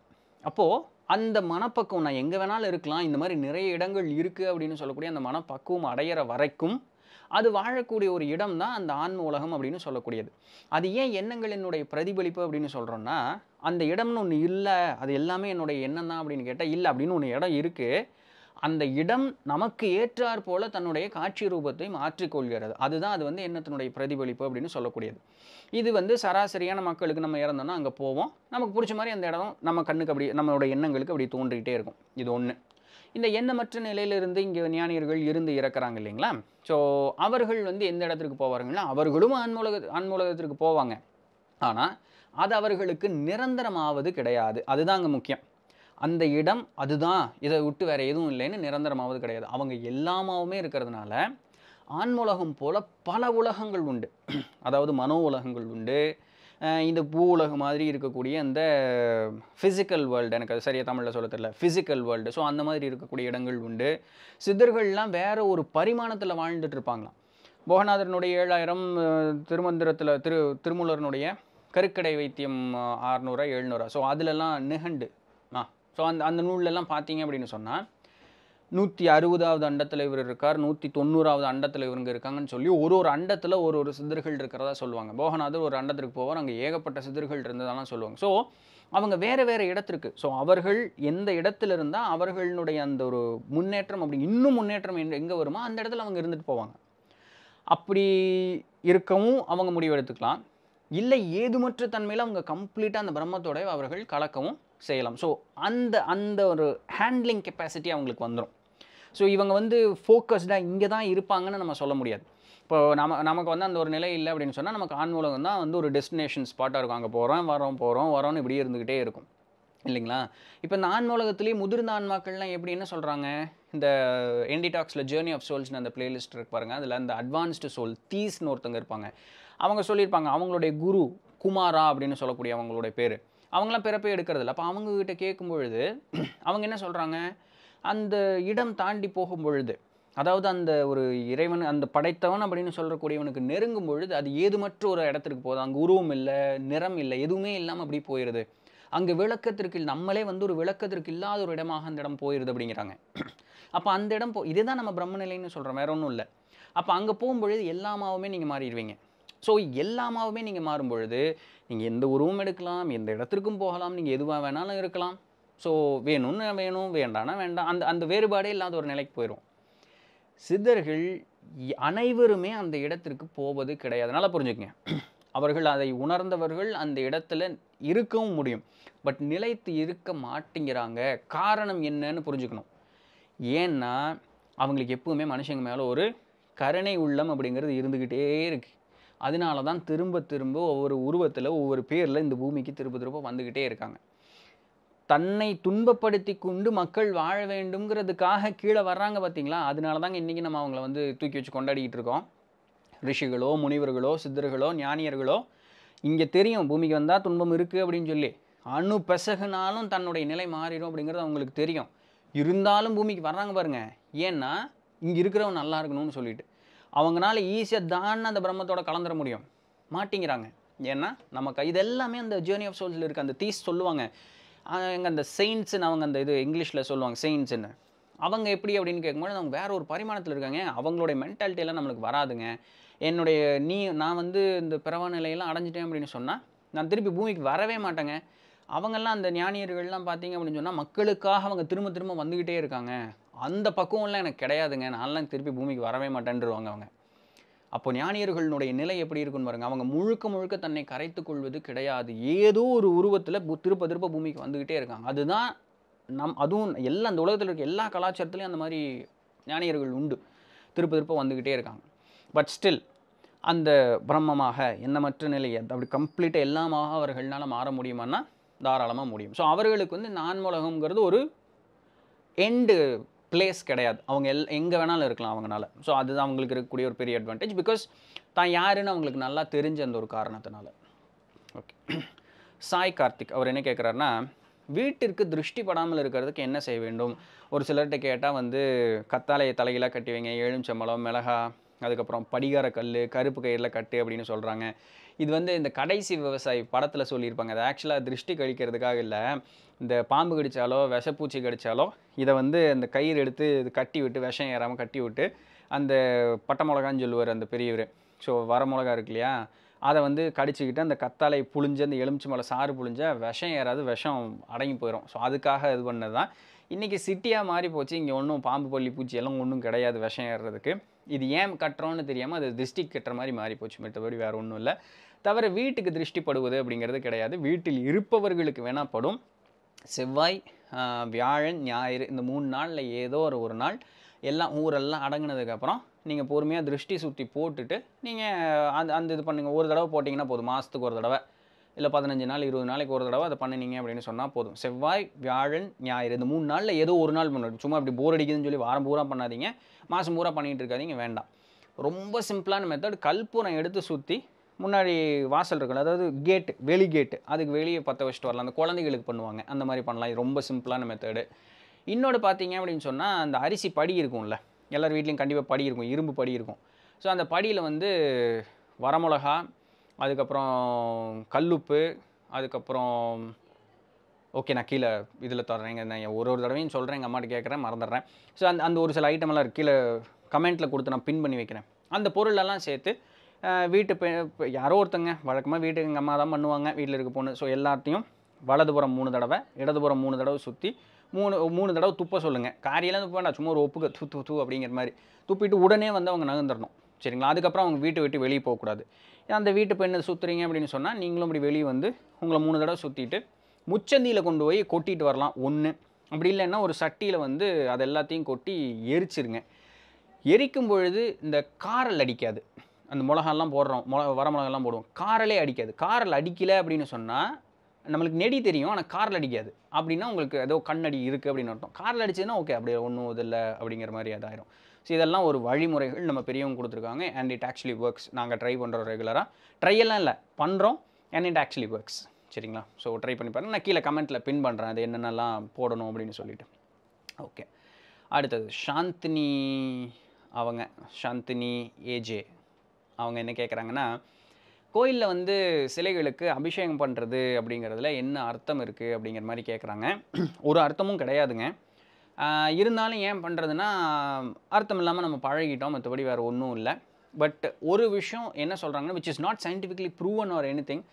அப்போது அந்த மனப்பக்குவம் நான் எங்கே வேணாலும் இருக்கலாம் இந்த மாதிரி நிறைய இடங்கள் இருக்குது அப்படின்னு சொல்லக்கூடிய அந்த மனப்பக்குவம் அடையிற வரைக்கும் அது வாழக்கூடிய ஒரு இடம் தான் அந்த ஆன்ம உலகம் அப்படின்னு சொல்லக்கூடியது அது ஏன் எண்ணங்களினுடைய பிரதிபலிப்பு அப்படின்னு சொல்கிறோன்னா அந்த இடம்னு ஒன்று இல்லை அது எல்லாமே என்னுடைய எண்ணம் தான் அப்படின்னு கேட்டால் இல்லை அப்படின்னு ஒன்று இடம் இருக்குது அந்த இடம் நமக்கு ஏற்றார் போல தன்னுடைய காட்சி ரூபத்தை மாற்றிக்கொள்கிறது அதுதான் அது வந்து எண்ணத்தினுடைய பிரதிபலிப்பு அப்படின்னு சொல்லக்கூடியது இது வந்து சராசரியான மக்களுக்கு நம்ம இறந்தோம்னா அங்கே போவோம் நமக்கு பிடிச்ச மாதிரி அந்த இடம் நம்ம கண்ணுக்கு அப்படி நம்மளுடைய எண்ணங்களுக்கு அப்படி தோன்றிக்கிட்டே இருக்கும் இது ஒன்று இந்த எண்ணமற்ற நிலையிலிருந்து இங்கே ஞானியர்கள் இருந்து இறக்குறாங்க இல்லைங்களா ஸோ அவர்கள் வந்து எந்த இடத்துக்கு போவாருங்கன்னா அவர்களும் அன்மூலக அன்மூலகத்திற்கு போவாங்க ஆனால் அது அவர்களுக்கு நிரந்தரமாவது கிடையாது அதுதாங்க முக்கியம் அந்த இடம் அதுதான் இதை விட்டு வேறு எதுவும் இல்லைன்னு நிரந்தரமாவது கிடையாது அவங்க எல்லாமாவுமே இருக்கிறதுனால ஆண்முலகம் போல் பல உலகங்கள் உண்டு அதாவது மனோ உலகங்கள் உண்டு இந்த பூ உலகம் மாதிரி இருக்கக்கூடிய அந்த ஃபிசிக்கல் வேர்ல்டு எனக்கு அது சரியாக தமிழில் சொல்ல தெரியல ஃபிசிக்கல் வேர்ல்டு ஸோ அந்த மாதிரி இருக்கக்கூடிய இடங்கள் உண்டு சித்தர்கள்லாம் வேறு ஒரு பரிமாணத்தில் வாழ்ந்துட்டு இருப்பாங்களாம் போகநாதரனுடைய ஏழாயிரம் திருமந்திரத்தில் திரு திருமூலருனுடைய கருக்கடை வைத்தியம் ஆறுநூறா எழுநூறா ஸோ அதிலெல்லாம் நிகண்டு ஆ ஸோ அந்த அந்த நூல்லெல்லாம் பார்த்தீங்க அப்படின்னு சொன்னால் நூற்றி அறுபதாவது அண்டத்தலைவர் இருக்கார் நூற்றி தொண்ணூறாவது அண்டத்தலைவருங்க இருக்காங்கன்னு சொல்லி ஒரு ஒரு அண்டத்தில் ஒரு ஒரு சித்தர்கள் இருக்கிறதா சொல்லுவாங்க போகநாதர் ஒரு அண்டத்திற்கு போவார் அங்கே ஏகப்பட்ட சித்தர்கள் இருந்ததெல்லாம் சொல்லுவாங்க ஸோ அவங்க வேறு வேறு இடத்திற்கு ஸோ அவர்கள் எந்த இடத்துல இருந்தால் அவர்களுடைய அந்த ஒரு முன்னேற்றம் அப்படி இன்னும் முன்னேற்றம் எங்கே வருமோ அந்த இடத்துல அவங்க இருந்துட்டு போவாங்க அப்படி இருக்கவும் அவங்க முடிவு எடுத்துக்கலாம் இல்லை ஏதுமற்ற தன்மையில் அவங்க கம்ப்ளீட்டாக அந்த பிரம்மத்தோடய அவர்கள் கலக்கவும் செய்யலாம் ஸோ அந்த அந்த ஒரு ஹேண்ட்லிங் கெப்பாசிட்டி அவங்களுக்கு வந்துடும் ஸோ இவங்க வந்து ஃபோக்கஸ்டாக இங்கே தான் இருப்பாங்கன்னு நம்ம சொல்ல முடியாது இப்போ நம்ம நமக்கு வந்து அந்த ஒரு நிலை இல்லை அப்படின்னு சொன்னால் நமக்கு ஆன் உலகம் தான் வந்து ஒரு டெஸ்டினேஷன் ஸ்பாட்டாக இருக்கும் அங்கே போகிறோம் வரோம் போகிறோம் வரோம்னு இப்படியே இருந்துக்கிட்டே இருக்கும் இல்லைங்களா இப்போ இந்த ஆன் உலகத்துலேயே முதிர்ந்த ஆன்மாக்கள்லாம் எப்படி என்ன சொல்கிறாங்க இந்த என்டிடாக்ஸில் ஜேர்னி ஆஃப் சோல்ஸ்னு அந்த பிளேலிஸ்ட் இருக்கு பாருங்கள் அதில் அந்த அட்வான்ஸ்டு சோல் தீஸ்னு ஒருத்தங்க இருப்பாங்க அவங்க சொல்லியிருப்பாங்க அவங்களுடைய குரு குமாரா அப்படின்னு சொல்லக்கூடிய அவங்களுடைய பேர் அவங்களாம் பிறப்பே எடுக்கிறது இல்லை அப்போ அவங்கக்கிட்ட கேட்கும்பொழுது அவங்க என்ன சொல்கிறாங்க அந்த இடம் தாண்டி போகும் பொழுது அதாவது அந்த ஒரு இறைவன் அந்த படைத்தவன் அப்படின்னு சொல்லக்கூடியவனுக்கு நெருங்கும் பொழுது அது ஏதுமற்ற ஒரு இடத்திற்கு போதும் அங்கே உருவம் இல்லை நிறம் இல்லை எதுவுமே இல்லாமல் அப்படி போயிடுது அங்கே விளக்கத்திற்கு நம்மளே வந்து ஒரு விளக்கத்திற்கு இல்லாத ஒரு இடமாக அந்த இடம் போயிடுது அப்படிங்கிறாங்க அப்போ அந்த இடம் போ இதுதான் நம்ம பிரம்மநிலைன்னு சொல்கிறோம் வேற ஒன்றும் இல்லை அப்போ அங்கே போகும்பொழுது எல்லாமாவுமே நீங்கள் மாறிடுவீங்க ஸோ எல்லாமாவுமே நீங்கள் மாறும்பொழுது நீங்கள் எந்த உருவம் எடுக்கலாம் எந்த இடத்திற்கும் போகலாம் நீங்கள் எதுவாக வேணாலும் இருக்கலாம் ஸோ வேணும்னு வேணும் வேண்டானா வேண்டாம் அந்த அந்த வேறுபாடே இல்லாத ஒரு நிலைக்கு போயிடும் சித்தர்கள் அனைவருமே அந்த இடத்திற்கு போவது கிடையாது நல்லா புரிஞ்சுக்கங்க அவர்கள் அதை உணர்ந்தவர்கள் அந்த இடத்துல இருக்கவும் முடியும் பட் நிலைத்து இருக்க மாட்டேங்கிறாங்க காரணம் என்னன்னு புரிஞ்சுக்கணும் ஏன்னா அவங்களுக்கு எப்பவுமே மனுஷங்க மேலே ஒரு கருணை உள்ளம் அப்படிங்கிறது இருந்துக்கிட்டே இருக்கு அதனால தான் திரும்ப திரும்ப ஒவ்வொரு உருவத்தில் ஒவ்வொரு பேரில் இந்த பூமிக்கு திரும்ப திரும்ப வந்துக்கிட்டே இருக்காங்க தன்னை துன்பப்படுத்தி கொண்டு மக்கள் வாழ வேண்டுங்கிறதுக்காக கீழே வர்றாங்க பார்த்தீங்களா அதனால தாங்க இன்றைக்கி நம்ம அவங்கள வந்து தூக்கி வச்சு கொண்டாடிக்கிட்டு இருக்கோம் ரிஷிகளோ முனிவர்களோ சித்தர்களோ ஞானியர்களோ இங்கே தெரியும் பூமிக்கு வந்தால் துன்பம் இருக்குது அப்படின்னு சொல்லி அணு பெசகுனாலும் தன்னுடைய நிலை மாறிடும் அப்படிங்கிறது அவங்களுக்கு தெரியும் இருந்தாலும் பூமிக்கு வர்றாங்க பாருங்கள் ஏன்னா இங்கே இருக்கிறவன் நல்லா இருக்கணும்னு சொல்லிட்டு அவங்களால ஈஸியாக தான் அந்த பிரம்மத்தோட கலந்துட முடியும் மாட்டிங்கிறாங்க ஏன்னா நமக்கு இதெல்லாமே அந்த ஜேர்னி ஆஃப் சோல்ஸில் இருக்குது அந்த தீஸ் சொல்லுவாங்க எங்கள் அந்த செயின்ஸுன்னு அவங்க அந்த இது இங்கிலீஷில் சொல்லுவாங்க செயின்ஸுன்னு அவங்க எப்படி அப்படின்னு கேட்கும்போது அவங்க வேறு ஒரு பரிமாணத்தில் இருக்காங்க அவங்களுடைய மென்டாலிட்டியெல்லாம் நம்மளுக்கு வராதுங்க என்னுடைய நீ நான் வந்து இந்த பிறவா நிலையெல்லாம் அடைஞ்சிட்டேன் அப்படின்னு சொன்னால் நான் திருப்பி பூமிக்கு வரவே மாட்டேங்க அவங்கெல்லாம் அந்த ஞானியர்கள்லாம் பார்த்தீங்க அப்படின்னு சொன்னால் மக்களுக்காக அவங்க திரும்ப திரும்ப வந்துக்கிட்டே இருக்காங்க அந்த பக்குவம்லாம் எனக்கு கிடையாதுங்க நான்லாம் திருப்பி பூமிக்கு வரவே மாட்டேன்ருவாங்க அவங்க அப்போ ஞானியர்களுடைய நிலை எப்படி இருக்குன்னு பாருங்க அவங்க முழுக்க முழுக்க தன்னை கரைத்து கொள்வது கிடையாது ஏதோ ஒரு உருவத்தில் திருப்ப திருப்ப பூமிக்கு வந்துக்கிட்டே இருக்காங்க அதுதான் நம் அதுவும் எல்லா அந்த உலகத்தில் இருக்க எல்லா கலாச்சாரத்துலேயும் அந்த மாதிரி ஞானியர்கள் உண்டு திருப்ப திருப்ப வந்துக்கிட்டே இருக்காங்க பட் ஸ்டில் அந்த பிரம்மமாக எண்ணமற்ற நிலையை அப்படி கம்ப்ளீட்டாக எல்லாமாக அவர்களால் மாற முடியுமான்னா தாராளமாக முடியும் ஸோ அவர்களுக்கு வந்து நான் உலகங்கிறது ஒரு எண்டு பிளேஸ் கிடையாது அவங்க எல் எங்கே வேணாலும் இருக்கலாம் அவங்களால ஸோ அதுதான் அவங்களுக்கு இருக்கக்கூடிய ஒரு பெரிய அட்வான்டேஜ் பிகாஸ் தான் யாருன்னு அவங்களுக்கு நல்லா தெரிஞ்ச அந்த ஒரு காரணத்தினால ஓகே சாய் கார்த்திக் அவர் என்ன கேட்குறாருன்னா வீட்டிற்கு திருஷ்டி படாமல் இருக்கிறதுக்கு என்ன செய்ய வேண்டும் ஒரு சிலர்கிட்ட கேட்டால் வந்து கத்தாலைய தலையிலாக கட்டி வைங்க எலுமிச்சம்பழம் மிளகா அதுக்கப்புறம் படிகார கல் கருப்பு கயிறில் கட்டு அப்படின்னு சொல்கிறாங்க இது வந்து இந்த கடைசி விவசாயி படத்தில் சொல்லியிருப்பாங்க அது ஆக்சுவலாக திருஷ்டி கழிக்கிறதுக்காக இல்லை இந்த பாம்பு கடித்தாலோ விஷப்பூச்சி கடித்தாலோ இதை வந்து அந்த கயிறு எடுத்து இது கட்டி விட்டு விஷம் ஏறாமல் கட்டி விட்டு அந்த பட்டை மிளகான்னு சொல்லுவார் அந்த பெரியவர் ஸோ வர மிளகா இருக்கு இல்லையா அதை வந்து கடிச்சிக்கிட்டு அந்த கத்தாலை புழிஞ்சு அந்த எலுமிச்சி மலை சாறு புழிஞ்சால் விஷம் ஏறாது விஷம் அடங்கி போயிடும் ஸோ அதுக்காக இது பண்ணது தான் இன்றைக்கி சிட்டியாக மாறி போச்சு இங்கே ஒன்றும் பாம்பு பள்ளி பூச்சி எல்லாம் ஒன்றும் கிடையாது விஷம் ஏறுறதுக்கு இது ஏன் கட்டுறோன்னு தெரியாமல் அது திருஷ்டி கட்டுற மாதிரி மாறி போச்சு மற்றபடி வேறு ஒன்றும் இல்லை தவிர வீட்டுக்கு திருஷ்டிப்படுவது அப்படிங்கிறது கிடையாது வீட்டில் இருப்பவர்களுக்கு வேணால் படும் செவ்வாய் வியாழன் ஞாயிறு இந்த மூணு நாளில் ஏதோ ஒரு ஒரு நாள் எல்லாம் ஊரெல்லாம் அடங்கினதுக்கப்புறம் நீங்கள் பொறுமையாக திருஷ்டி சுற்றி போட்டுட்டு நீங்கள் அந்த அந்த இது பண்ணுங்கள் ஒரு தடவை போட்டிங்கன்னா போதும் மாதத்துக்கு ஒரு தடவை இல்லை பதினஞ்சு நாள் இருபது நாளைக்கு ஒரு தடவை அதை பண்ணினீங்க அப்படின்னு சொன்னால் போதும் செவ்வாய் வியாழன் ஞாயிறு இந்த மூணு நாளில் ஏதோ ஒரு நாள் பண்ணணும் சும்மா இப்படி போர் அடிக்குதுன்னு சொல்லி வாரம் பூரா பண்ணாதீங்க மாதம் பூரா பண்ணிகிட்டு இருக்காதீங்க வேண்டாம் ரொம்ப சிம்பிளான மெத்தட் கல்பூரம் எடுத்து சுற்றி முன்னாடி வாசல் இருக்குல்ல அதாவது கேட்டு வெளி கேட்டு அதுக்கு வெளியே பற்ற வச்சுட்டு வரலாம் அந்த குழந்தைகளுக்கு பண்ணுவாங்க அந்த மாதிரி பண்ணலாம் இது ரொம்ப சிம்பிளான மெத்தடு இன்னொன்று பார்த்தீங்க அப்படின்னு சொன்னால் அந்த அரிசி படி இருக்கும்ல எல்லார் வீட்லேயும் கண்டிப்பாக படி இருக்கும் இரும்பு படி இருக்கும் ஸோ அந்த படியில் வந்து வரமிளகா அதுக்கப்புறம் கல்லுப்பு அதுக்கப்புறம் ஓகே நான் கீழே இதில் தர்றேங்க நான் ஒரு ஒரு தடவையும் சொல்கிறேன் எங்கள் அம்மாட்டு கேட்குறேன் மறந்துடுறேன் ஸோ அந்த அந்த ஒரு சில ஐட்டமெல்லாம் கீழே கமெண்ட்டில் கொடுத்து நான் பின் பண்ணி வைக்கிறேன் அந்த பொருளெல்லாம் சேர்த்து வீட்டு பெ யாரோ ஒருத்தங்க வழக்கமாக வீட்டுக்கு எங்கள் அம்மா தான் பண்ணுவாங்க வீட்டில் இருக்க பொண்ணு ஸோ எல்லாத்தையும் வலதுபுறம் மூணு தடவை இடதுபுறம் மூணு தடவை சுற்றி மூணு மூணு தடவை துப்ப சொல்லுங்கள் காரியெல்லாம் துப்ப வேண்டாம் சும்மா ஒரு ஒப்புக்க தூ தூ அப்படிங்கிற மாதிரி துப்பிட்டு உடனே வந்து அவங்க நகர்ந்துடணும் சரிங்களா அதுக்கப்புறம் அவங்க வீட்டை விட்டு வெளியே போகக்கூடாது அந்த வீட்டு பெண்ணை சுற்றுறீங்க அப்படின்னு சொன்னால் நீங்களும் அப்படி வெளியே வந்து உங்களை மூணு தடவை சுற்றிட்டு முச்சந்தியில் கொண்டு போய் கொட்டிட்டு வரலாம் ஒன்று அப்படி இல்லைன்னா ஒரு சட்டியில் வந்து அது எல்லாத்தையும் கொட்டி எரிச்சிருங்க எரிக்கும் பொழுது இந்த காரல் அடிக்காது அந்த மிளகாலாம் போடுறோம் மொ வர மிளகாலாம் போடுவோம் காரலே அடிக்காது காரல் அடிக்கலை அப்படின்னு சொன்னால் நம்மளுக்கு நெடி தெரியும் ஆனால் காரில் அடிக்காது அப்படின்னா உங்களுக்கு ஏதோ கண்ணடி இருக்குது அப்படின்னு அர்த்தம் காரில் அடிச்சதுன்னா ஓகே அப்படியே ஒன்றும் இதில் அப்படிங்கிற மாதிரி அதாயிரும் ஸோ இதெல்லாம் ஒரு வழிமுறைகள் நம்ம பெரியவங்க கொடுத்துருக்காங்க அண்ட் இட் ஆக்சுவலி ஒர்க்ஸ் நாங்கள் ட்ரை பண்ணுறோம் ரெகுலராக ட்ரை எல்லாம் இல்லை பண்ணுறோம் அண்ட் இட் ஆக்சுவலி ஒர்க்ஸ் சரிங்களா ஸோ ட்ரை பண்ணி பாருங்கள் நான் கீழே கமெண்ட்டில் பின் பண்ணுறேன் அது என்னென்னலாம் போடணும் அப்படின்னு சொல்லிட்டு ஓகே அடுத்தது சாந்தினி அவங்க சாந்தினி ஏஜே அவங்க என்ன கேட்குறாங்கன்னா கோயிலில் வந்து சிலைகளுக்கு அபிஷேகம் பண்ணுறது அப்படிங்கிறதுல என்ன அர்த்தம் இருக்குது அப்படிங்கிற மாதிரி கேட்குறாங்க ஒரு அர்த்தமும் கிடையாதுங்க இருந்தாலும் ஏன் பண்ணுறதுன்னா அர்த்தம் இல்லாமல் நம்ம பழகிட்டோம் மற்றபடி வேறு ஒன்றும் இல்லை பட் ஒரு விஷயம் என்ன சொல்கிறாங்கன்னா which is not scientifically proven or anything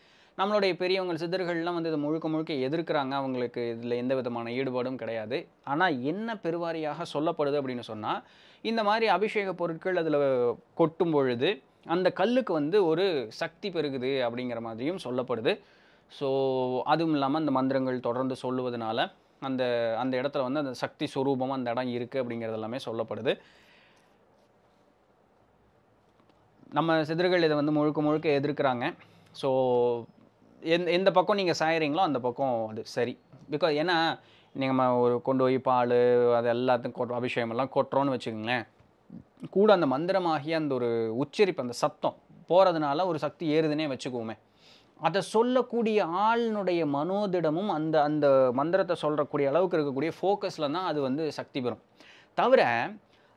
நம்மளுடைய பெரியவங்க சித்தர்கள்லாம் வந்து இதை முழுக்க முழுக்க எதிர்க்கிறாங்க அவங்களுக்கு இதில் எந்த விதமான ஈடுபாடும் கிடையாது ஆனால் என்ன பெருவாரியாக சொல்லப்படுது அப்படின்னு சொன்னால் இந்த மாதிரி அபிஷேக பொருட்கள் அதில் கொட்டும் பொழுது அந்த கல்லுக்கு வந்து ஒரு சக்தி பெருகுது அப்படிங்கிற மாதிரியும் சொல்லப்படுது ஸோ அதுவும் இல்லாமல் அந்த மந்திரங்கள் தொடர்ந்து சொல்லுவதனால அந்த அந்த இடத்துல வந்து அந்த சக்தி சுரூபமாக அந்த இடம் இருக்குது அப்படிங்கிறது எல்லாமே சொல்லப்படுது நம்ம சிதறுகள் இதை வந்து முழுக்க முழுக்க எதிர்க்கிறாங்க ஸோ எந் எந்த பக்கம் நீங்கள் சாயிறீங்களோ அந்த பக்கம் அது சரி பிகாஸ் ஏன்னா நீங்கள் நம்ம ஒரு கொண்டு போய் பால் அது எல்லாத்தையும் கொட் அபிஷேகமெல்லாம் கொட்டுறோன்னு வச்சுக்கோங்களேன் கூட அந்த மந்திரமாகிய அந்த ஒரு உச்சரிப்பு அந்த சத்தம் போகிறதுனால ஒரு சக்தி ஏறுதுன்னே வச்சுக்குவோமே அதை சொல்லக்கூடிய ஆளினுடைய மனோதிடமும் அந்த அந்த மந்திரத்தை சொல்கிறக்கூடிய அளவுக்கு இருக்கக்கூடிய ஃபோக்கஸில் தான் அது வந்து சக்தி பெறும் தவிர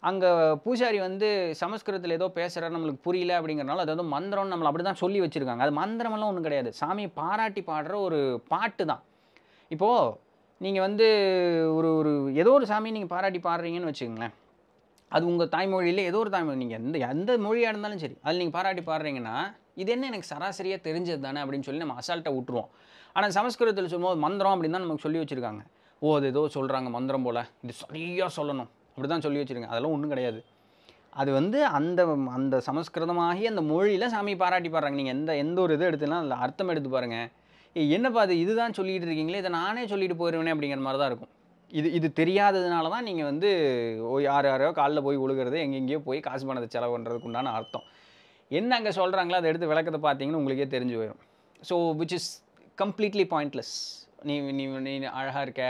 அங்கே பூசாரி வந்து சமஸ்கிருதத்தில் ஏதோ பேசுகிறார் நம்மளுக்கு புரியல அப்படிங்கிறனால அது வந்து மந்திரம்னு நம்மளை அப்படி தான் சொல்லி வச்சுருக்காங்க அது மந்திரமெல்லாம் ஒன்றும் கிடையாது சாமியை பாராட்டி பாடுற ஒரு பாட்டு தான் இப்போது நீங்கள் வந்து ஒரு ஒரு ஏதோ ஒரு சாமியை நீங்கள் பாராட்டி பாடுறீங்கன்னு வச்சுக்கோங்களேன் அது உங்கள் தாய்மொழியில் ஏதோ ஒரு தாய்மொழி நீங்கள் எந்த எந்த மொழியாக இருந்தாலும் சரி அதில் நீங்கள் பாராட்டி பாடுறீங்கன்னா இது என்ன எனக்கு சராசரியாக தெரிஞ்சது தானே அப்படின்னு சொல்லி நம்ம அசால்ட்டை விட்டுருவோம் ஆனால் சமஸ்கிருதத்தில் சொல்லும்போது மந்திரம் அப்படின்னு தான் நமக்கு சொல்லி வச்சுருக்காங்க ஓ அது ஏதோ சொல்கிறாங்க மந்திரம் போல் இது சரியாக சொல்லணும் அப்படி தான் சொல்லி வச்சுருங்க அதெல்லாம் ஒன்றும் கிடையாது அது வந்து அந்த அந்த சமஸ்கிருதமாகி அந்த மொழியில் சாமி பாராட்டி பாடுறாங்க நீங்கள் எந்த எந்த ஒரு இது எடுத்துலாம் அதில் அர்த்தம் எடுத்து பாருங்கள் என்னப்பா அது இதுதான் சொல்லிகிட்டு இருக்கீங்களே இதை நானே சொல்லிட்டு போயிடுவேனே அப்படிங்கிற மாதிரி தான் இருக்கும் இது இது தெரியாததுனால தான் நீங்கள் வந்து யார் யாரோ காலில் போய் விழுகிறது எங்கெங்கேயோ போய் காசு பணத்தை செலவு பண்ணுறதுக்கு உண்டான அர்த்தம் என்ன அங்கே சொல்கிறாங்களோ அதை எடுத்து விளக்கத்தை பார்த்தீங்கன்னா உங்களுக்கே தெரிஞ்சு போயிடும் so which is completely pointless நீ நீ நீ அழகாக இருக்க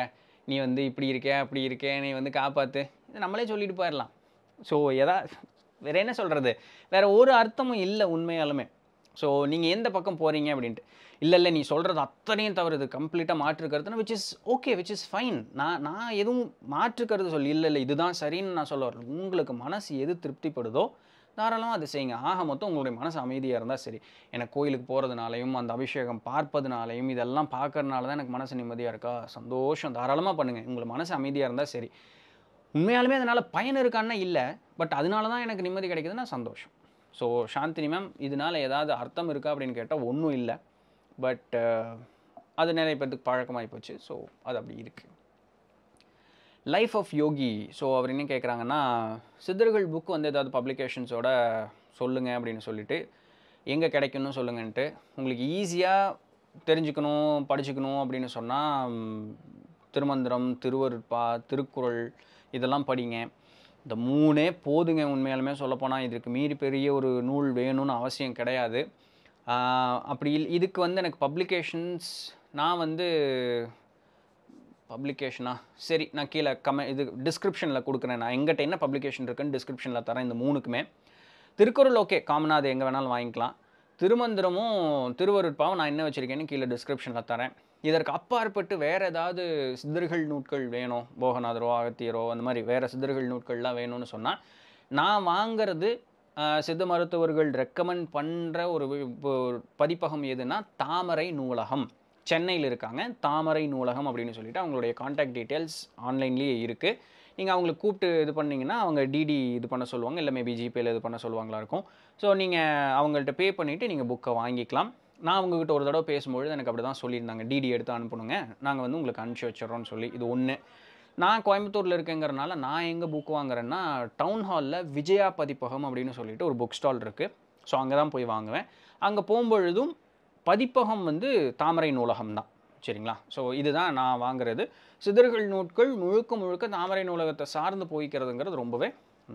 நீ வந்து இப்படி இருக்க அப்படி இருக்க நீ வந்து காப்பாற்று இதை நம்மளே சொல்லிட்டு போயிடலாம் ஸோ எதா வேறு என்ன சொல்கிறது வேறு ஒரு அர்த்தமும் இல்லை உண்மையாலுமே ஸோ நீங்கள் எந்த பக்கம் போகிறீங்க அப்படின்ட்டு இல்லை இல்லை நீ சொல்கிறது அத்தனையும் தவறுது கம்ப்ளீட்டாக மாற்று which is okay which is fine நான் நான் எதுவும் மாற்றுக்கிறது சொல்லி இல்லை இல்லை இதுதான் சரின்னு நான் சொல்ல வரேன் உங்களுக்கு மனசு எது திருப்திப்படுதோ தாராளமாக அது செய்யுங்க ஆக மொத்தம் உங்களுடைய மனசு அமைதியாக இருந்தால் சரி எனக்கு கோயிலுக்கு போகிறதுனாலையும் அந்த அபிஷேகம் பார்ப்பதுனாலையும் இதெல்லாம் பார்க்கறதுனால தான் எனக்கு மனசு நிம்மதியாக இருக்கா சந்தோஷம் தாராளமாக பண்ணுங்கள் உங்களை மனசு அமைதியாக இருந்தால் சரி உண்மையாலுமே அதனால் பயன் இருக்கான்னா இல்லை பட் அதனால தான் எனக்கு நிம்மதி கிடைக்குதுன்னா சந்தோஷம் ஸோ சாந்தினி மேம் இதனால் ஏதாவது அர்த்தம் இருக்கா அப்படின்னு கேட்டால் ஒன்றும் இல்லை பட் அது நிறைய பேர்த்துக்கு பழக்கமாகி போச்சு ஸோ அது அப்படி இருக்குது லைஃப் ஆஃப் யோகி ஸோ அவர் என்ன கேட்குறாங்கன்னா சித்தர்கள் புக் வந்து ஏதாவது பப்ளிகேஷன்ஸோட சொல்லுங்கள் அப்படின்னு சொல்லிட்டு எங்கே கிடைக்கணும்னு சொல்லுங்கன்ட்டு உங்களுக்கு ஈஸியாக தெரிஞ்சுக்கணும் படிச்சுக்கணும் அப்படின்னு சொன்னால் திருமந்திரம் திருவருட்பா திருக்குறள் இதெல்லாம் படிங்க இந்த மூணே போதுங்க உண்மையாலுமே சொல்லப்போனால் இதுக்கு மீறி பெரிய ஒரு நூல் வேணும்னு அவசியம் கிடையாது அப்படி இதுக்கு வந்து எனக்கு பப்ளிகேஷன்ஸ் நான் வந்து பப்ளிகேஷனா சரி நான் கீழே கம இது டிஸ்கிரிப்ஷனில் கொடுக்குறேன் நான் எங்கிட்ட என்ன பப்ளிகேஷன் இருக்குன்னு டிஸ்கிரிப்ஷனில் தரேன் இந்த மூணுக்குமே திருக்குறள் ஓகே காமனாக அது எங்கே வேணாலும் வாங்கிக்கலாம் திருமந்திரமும் திருவருட்பாவும் நான் என்ன வச்சுருக்கேன்னு கீழே டிஸ்கிரிப்ஷனில் தரேன் இதற்கு அப்பாற்பட்டு வேறு ஏதாவது சித்தர்கள் நூட்கள் வேணும் போகநாதரோ அகத்தியரோ அந்த மாதிரி வேறு சித்தர்கள் நூட்கள்லாம் வேணும்னு சொன்னால் நான் வாங்கிறது சித்த மருத்துவர்கள் ரெக்கமெண்ட் பண்ணுற ஒரு பதிப்பகம் எதுனா தாமரை நூலகம் சென்னையில் இருக்காங்க தாமரை நூலகம் அப்படின்னு சொல்லிட்டு அவங்களுடைய காண்டாக்ட் டீட்டெயில்ஸ் ஆன்லைன்லேயே இருக்குது நீங்கள் அவங்களை கூப்பிட்டு இது பண்ணிங்கன்னா அவங்க டிடி இது பண்ண சொல்லுவாங்க இல்லை மேபி ஜிபேயில் இது பண்ண சொல்லுவாங்களா இருக்கும் ஸோ நீங்கள் அவங்கள்ட்ட பே பண்ணிவிட்டு நீங்கள் புக்கை வாங்கிக்கலாம் நான் அவங்கக்கிட்ட ஒரு தடவை பேசும்பொழுது எனக்கு அப்படி தான் சொல்லியிருந்தாங்க டிடி எடுத்து அனுப்பணுங்க நாங்கள் வந்து உங்களுக்கு அனுப்பிச்சி வச்சிடறோம்னு சொல்லி இது ஒன்று நான் கோயம்புத்தூரில் இருக்கேங்கிறனால நான் எங்கே புக் வாங்குறேன்னா டவுன் ஹாலில் விஜயா பதிப்பகம் அப்படின்னு சொல்லிட்டு ஒரு புக் ஸ்டால் இருக்குது ஸோ அங்கே தான் போய் வாங்குவேன் அங்கே போகும்பொழுதும் பதிப்பகம் வந்து தாமரை நூலகம் தான் சரிங்களா ஸோ இதுதான் நான் வாங்குறது சிதறுகள் நூட்கள் முழுக்க முழுக்க தாமரை நூலகத்தை சார்ந்து போய்க்கிறதுங்கிறது ரொம்பவே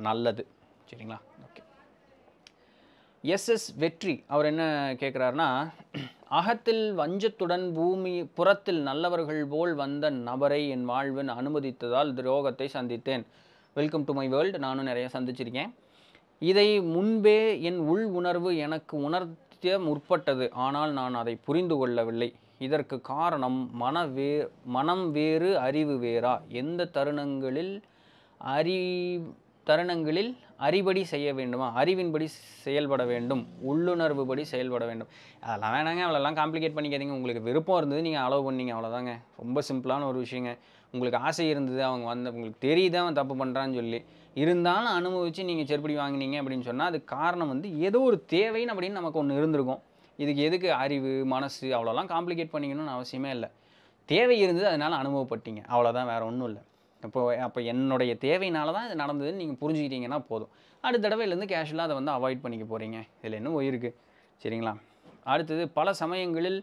நல்லது சரிங்களா ஓகே எஸ்எஸ் வெற்றி அவர் என்ன கேட்குறாருன்னா அகத்தில் வஞ்சத்துடன் பூமி புறத்தில் நல்லவர்கள் போல் வந்த நபரை என் வாழ்வின் அனுமதித்ததால் துரோகத்தை சந்தித்தேன் வெல்கம் டு மை வேர்ல்டு நானும் நிறைய சந்திச்சிருக்கேன் இதை முன்பே என் உள் உணர்வு எனக்கு உணர் உணர்த்திய முற்பட்டது ஆனால் நான் அதை புரிந்து கொள்ளவில்லை இதற்கு காரணம் மனவே மனம் வேறு அறிவு வேறா எந்த தருணங்களில் அறி தருணங்களில் அறிபடி செய்ய வேண்டுமா அறிவின்படி செயல்பட வேண்டும் உள்ளுணர்வு படி செயல்பட வேண்டும் அதெல்லாம் வேணாங்க அவ்வளோலாம் காம்ப்ளிகேட் பண்ணிக்காதீங்க உங்களுக்கு விருப்பம் இருந்தது நீங்கள் அலோவ் பண்ணீங்க அவ்வளோதாங்க ரொம்ப சிம்பிளான ஒரு விஷயங்க உங்களுக்கு ஆசை இருந்தது அவங்க வந்து உங்களுக்கு தெரியுது அவன் தப்பு பண்ணுறான்னு சொல்லி இருந்தாலும் அனுபவித்து நீங்கள் செருப்படி வாங்கினீங்க அப்படின்னு சொன்னால் அது காரணம் வந்து ஏதோ ஒரு தேவைன்னு அப்படின்னு நமக்கு ஒன்று இருந்திருக்கும் இதுக்கு எதுக்கு அறிவு மனசு அவ்வளோலாம் காம்ப்ளிகேட் பண்ணிக்கணும்னு அவசியமே இல்லை தேவை இருந்தது அதனால் அனுபவப்பட்டீங்க அவ்வளோதான் வேறு ஒன்றும் இல்லை இப்போ அப்போ என்னுடைய தேவையினால தான் இது நடந்ததுன்னு நீங்கள் புரிஞ்சுக்கிட்டீங்கன்னா போதும் அடுத்த தடவையிலேருந்து கேஷுவலாக அதை வந்து அவாய்ட் பண்ணிக்க போகிறீங்க இதில் இன்னும் இருக்குது சரிங்களா அடுத்தது பல சமயங்களில்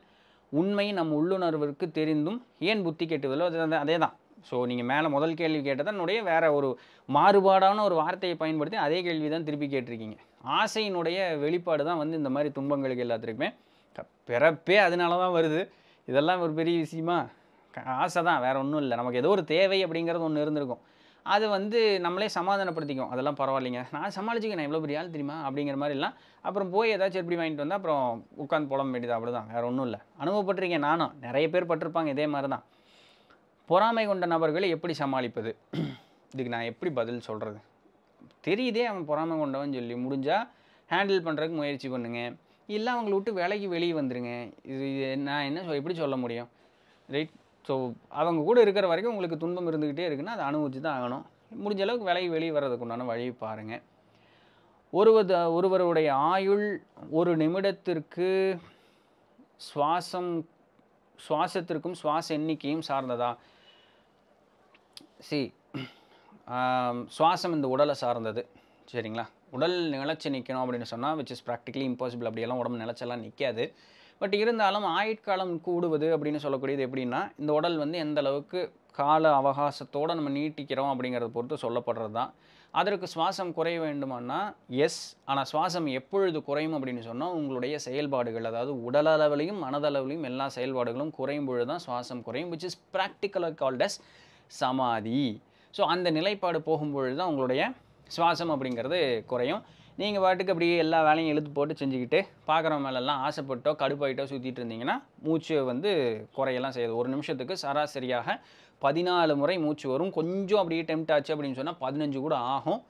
உண்மை நம் உள்ளுணர்விற்கு தெரிந்தும் ஏன் புத்தி கெட்டுவதில் அதே தான் ஸோ நீங்கள் மேலே முதல் கேள்வி கேட்டதான் என்னுடைய வேறு ஒரு மாறுபாடான ஒரு வார்த்தையை பயன்படுத்தி அதே கேள்வி தான் திருப்பி கேட்டிருக்கீங்க ஆசையினுடைய வெளிப்பாடு தான் வந்து இந்த மாதிரி துன்பங்களுக்கு எல்லாத்துக்குமே பிறப்பே அதனால தான் வருது இதெல்லாம் ஒரு பெரிய விஷயமா ஆசை தான் வேறு ஒன்றும் இல்லை நமக்கு ஏதோ ஒரு தேவை அப்படிங்கிறது ஒன்று இருந்திருக்கும் அது வந்து நம்மளே சமாதானப்படுத்திக்கும் அதெல்லாம் பரவாயில்லைங்க நான் சமாளிச்சுக்க நான் எவ்வளோ பெரிய ஆள் தெரியுமா அப்படிங்கிற மாதிரிலாம் அப்புறம் போய் ஏதாச்சும் எப்படி வாங்கிட்டு வந்தால் அப்புறம் உட்காந்து புலம் வேண்டியது அப்படி தான் வேறு ஒன்றும் இல்லை அனுபவப்பட்டிருக்கேன் நானும் நிறைய பேர் பட்டிருப்பாங்க இதே மாதிரி தான் பொறாமை கொண்ட நபர்களை எப்படி சமாளிப்பது இதுக்கு நான் எப்படி பதில் சொல்கிறது தெரியுதே அவன் பொறாமை கொண்டவன் சொல்லி முடிஞ்சால் ஹேண்டில் பண்ணுறதுக்கு முயற்சி பண்ணுங்கள் இல்லை அவங்கள விட்டு வேலைக்கு வெளியே வந்துடுங்க இது நான் என்ன எப்படி சொல்ல முடியும் ரைட் ஸோ அவங்க கூட இருக்கிற வரைக்கும் உங்களுக்கு துன்பம் இருந்துக்கிட்டே இருக்குன்னா அதை அனுபவிச்சு தான் ஆகணும் முடிஞ்ச அளவுக்கு விலைக்கு வெளியே வர்றதுக்கு உண்டான வழி பாருங்கள் ஒருவது ஒருவருடைய ஆயுள் ஒரு நிமிடத்திற்கு சுவாசம் சுவாசத்திற்கும் சுவாச எண்ணிக்கையும் சார்ந்ததா சி சுவாசம் இந்த உடலை சார்ந்தது சரிங்களா உடல் நிலச்சி நிற்கணும் அப்படின்னு சொன்னால் விச் இஸ் ப்ராக்டிகலி இம்பாசிபிள் அப்படியெல்லாம் உடம்பு நிலச்செல்லாம் நிற்காது பட் இருந்தாலும் ஆயுட்காலம் கூடுவது அப்படின்னு சொல்லக்கூடியது எப்படின்னா இந்த உடல் வந்து எந்த அளவுக்கு கால அவகாசத்தோடு நம்ம நீட்டிக்கிறோம் அப்படிங்கிறத பொறுத்து சொல்லப்படுறது தான் அதற்கு சுவாசம் குறைய வேண்டுமானா எஸ் ஆனால் சுவாசம் எப்பொழுது குறையும் அப்படின்னு சொன்னால் உங்களுடைய செயல்பாடுகள் அதாவது உடலளவிலையும் மனதளவிலையும் எல்லா செயல்பாடுகளும் குறையும் பொழுது தான் சுவாசம் குறையும் விச் இஸ் ப்ராக்டிக்கலாக கால்டஸ் சமாதி ஸோ அந்த நிலைப்பாடு போகும்பொழுது தான் உங்களுடைய சுவாசம் அப்படிங்கிறது குறையும் நீங்கள் பாட்டுக்கு அப்படியே எல்லா வேலையும் எழுத்து போட்டு செஞ்சுக்கிட்டு பார்க்குற மேலெல்லாம் ஆசைப்பட்டோ கடுப்பாயிட்டோ சுற்றிட்டு இருந்தீங்கன்னா மூச்சு வந்து குறையெல்லாம் செய்யாது ஒரு நிமிஷத்துக்கு சராசரியாக பதினாலு முறை மூச்சு வரும் கொஞ்சம் அப்படியே டெம்ட் ஆச்சு அப்படின்னு சொன்னால் பதினஞ்சு கூட ஆகும்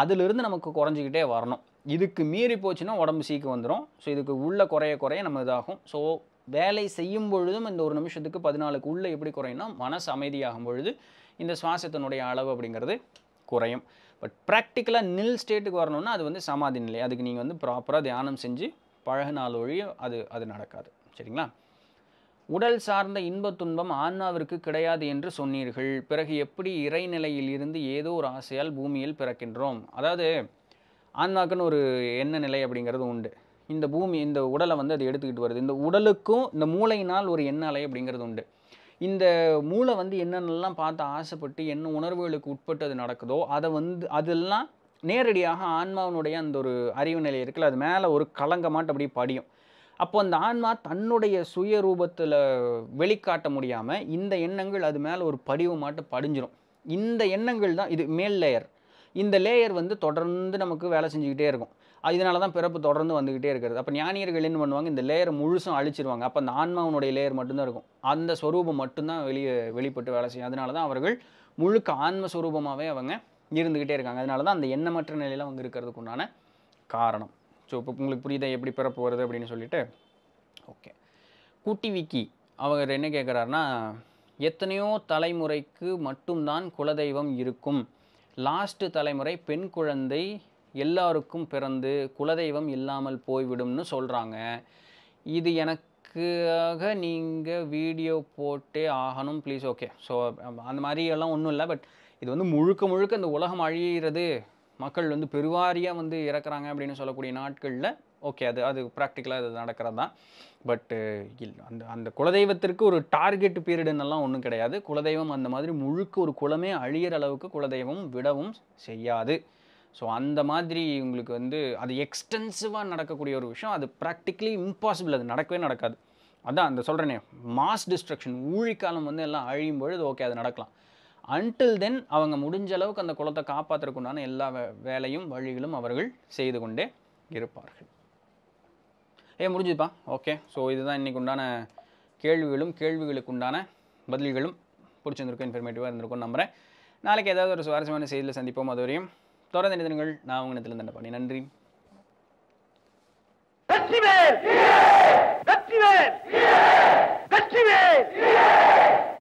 அதிலிருந்து நமக்கு குறைஞ்சிக்கிட்டே வரணும் இதுக்கு மீறி போச்சுன்னா உடம்பு சீக்கு வந்துடும் ஸோ இதுக்கு உள்ள குறைய குறைய நம்ம இதாகும் ஸோ வேலை செய்யும் பொழுதும் இந்த ஒரு நிமிஷத்துக்கு பதினாலுக்கு உள்ளே எப்படி குறையும்னா மனசு அமைதியாகும் பொழுது இந்த சுவாசத்தினுடைய அளவு அப்படிங்கிறது குறையும் பட் ப்ராக்டிக்கலாக நில் ஸ்டேட்டுக்கு வரணும்னா அது வந்து சமாதி நிலை அதுக்கு நீங்கள் வந்து ப்ராப்பராக தியானம் செஞ்சு பழகினால் ஒழிய அது அது நடக்காது சரிங்களா உடல் சார்ந்த இன்பத் துன்பம் ஆன்மாவிற்கு கிடையாது என்று சொன்னீர்கள் பிறகு எப்படி இறைநிலையில் இருந்து ஏதோ ஒரு ஆசையால் பூமியில் பிறக்கின்றோம் அதாவது ஆன்மாக்குன்னு ஒரு எண்ண நிலை அப்படிங்கிறது உண்டு இந்த பூமி இந்த உடலை வந்து அது எடுத்துக்கிட்டு வருது இந்த உடலுக்கும் இந்த மூளையினால் ஒரு எண்ண அலை அப்படிங்கிறது உண்டு இந்த மூளை வந்து என்னென்னலாம் பார்த்து ஆசைப்பட்டு என்ன உணர்வுகளுக்கு உட்பட்டு அது நடக்குதோ அதை வந்து அதெல்லாம் நேரடியாக ஆன்மாவினுடைய அந்த ஒரு அறிவு நிலை இருக்குல்ல அது மேலே ஒரு கலங்கமாட்டு அப்படியே படியும் அப்போ அந்த ஆன்மா தன்னுடைய சுய ரூபத்தில் வெளிக்காட்ட முடியாமல் இந்த எண்ணங்கள் அது மேலே ஒரு படிவமாட்டு படிஞ்சிடும் இந்த எண்ணங்கள் தான் இது மேல் லேயர் இந்த லேயர் வந்து தொடர்ந்து நமக்கு வேலை செஞ்சுக்கிட்டே இருக்கும் இதனால தான் பிறப்பு தொடர்ந்து வந்துக்கிட்டே இருக்கிறது அப்போ ஞானியர்கள் என்ன பண்ணுவாங்க இந்த லேயர் முழுசும் அழிச்சிருவாங்க அப்போ அந்த ஆன்மாவனுடைய லேயர் மட்டும்தான் இருக்கும் அந்த ஸ்வரூபம் மட்டும்தான் வெளியே வெளிப்பட்டு வேலை செய்யும் அதனால தான் அவர்கள் முழுக்க ஆன்மஸ்வரூபமாகவே அவங்க இருந்துக்கிட்டே இருக்காங்க அதனால தான் அந்த எண்ணமற்ற நிலையில் அவங்க இருக்கிறதுக்கு உண்டான காரணம் ஸோ இப்போ உங்களுக்கு புரியுதா எப்படி பிறப்பு வருது அப்படின்னு சொல்லிட்டு ஓகே குட்டி விக்கி அவர் என்ன கேட்குறாருனா எத்தனையோ தலைமுறைக்கு மட்டும்தான் குலதெய்வம் இருக்கும் லாஸ்ட்டு தலைமுறை பெண் குழந்தை எல்லாருக்கும் பிறந்து குலதெய்வம் இல்லாமல் போய்விடும்னு சொல்கிறாங்க இது எனக்காக நீங்கள் வீடியோ போட்டே ஆகணும் ப்ளீஸ் ஓகே ஸோ அந்த மாதிரியெல்லாம் ஒன்றும் இல்லை பட் இது வந்து முழுக்க முழுக்க இந்த உலகம் அழியிறது மக்கள் வந்து பெருவாரியாக வந்து இறக்குறாங்க அப்படின்னு சொல்லக்கூடிய நாட்களில் ஓகே அது அது ப்ராக்டிக்கலாக இது நடக்கிறது தான் பட்டு அந்த அந்த குலதெய்வத்திற்கு ஒரு டார்கெட் பீரியடுன்னெல்லாம் ஒன்றும் கிடையாது குலதெய்வம் அந்த மாதிரி முழுக்க ஒரு குலமே அழியிற அளவுக்கு குலதெய்வம் விடவும் செய்யாது ஸோ அந்த மாதிரி உங்களுக்கு வந்து அது எக்ஸ்டென்சிவாக நடக்கக்கூடிய ஒரு விஷயம் அது ப்ராக்டிக்கலி இம்பாசிபிள் அது நடக்கவே நடக்காது அதான் அந்த சொல்கிறேனே மாஸ் டிஸ்ட்ரக்ஷன் ஊழிக்காலம் வந்து எல்லாம் அழியும் பொழுது ஓகே அது நடக்கலாம் அன்டில் தென் அவங்க முடிஞ்ச அளவுக்கு அந்த குளத்தை காப்பாற்றுறக்குண்டான எல்லா வேலையும் வழிகளும் அவர்கள் செய்து கொண்டே இருப்பார்கள் ஏ முடிஞ்சுப்பா ஓகே ஸோ இதுதான் இன்றைக்கு உண்டான கேள்விகளும் கேள்விகளுக்கு உண்டான பதில்களும் பிடிச்சிருந்துருக்கும் இன்ஃபர்மேட்டிவாக இருந்திருக்கும்னு நம்புகிறேன் நாளைக்கு ஏதாவது ஒரு சுவாரஸ்யமான செய்தியில் சந்திப்போம் அதுவரையும் தொடர்ந்து நிதனங்கள் நான் உங்க இடத்துல தண்டை பண்ணி நன்றி வெற்றிவேல்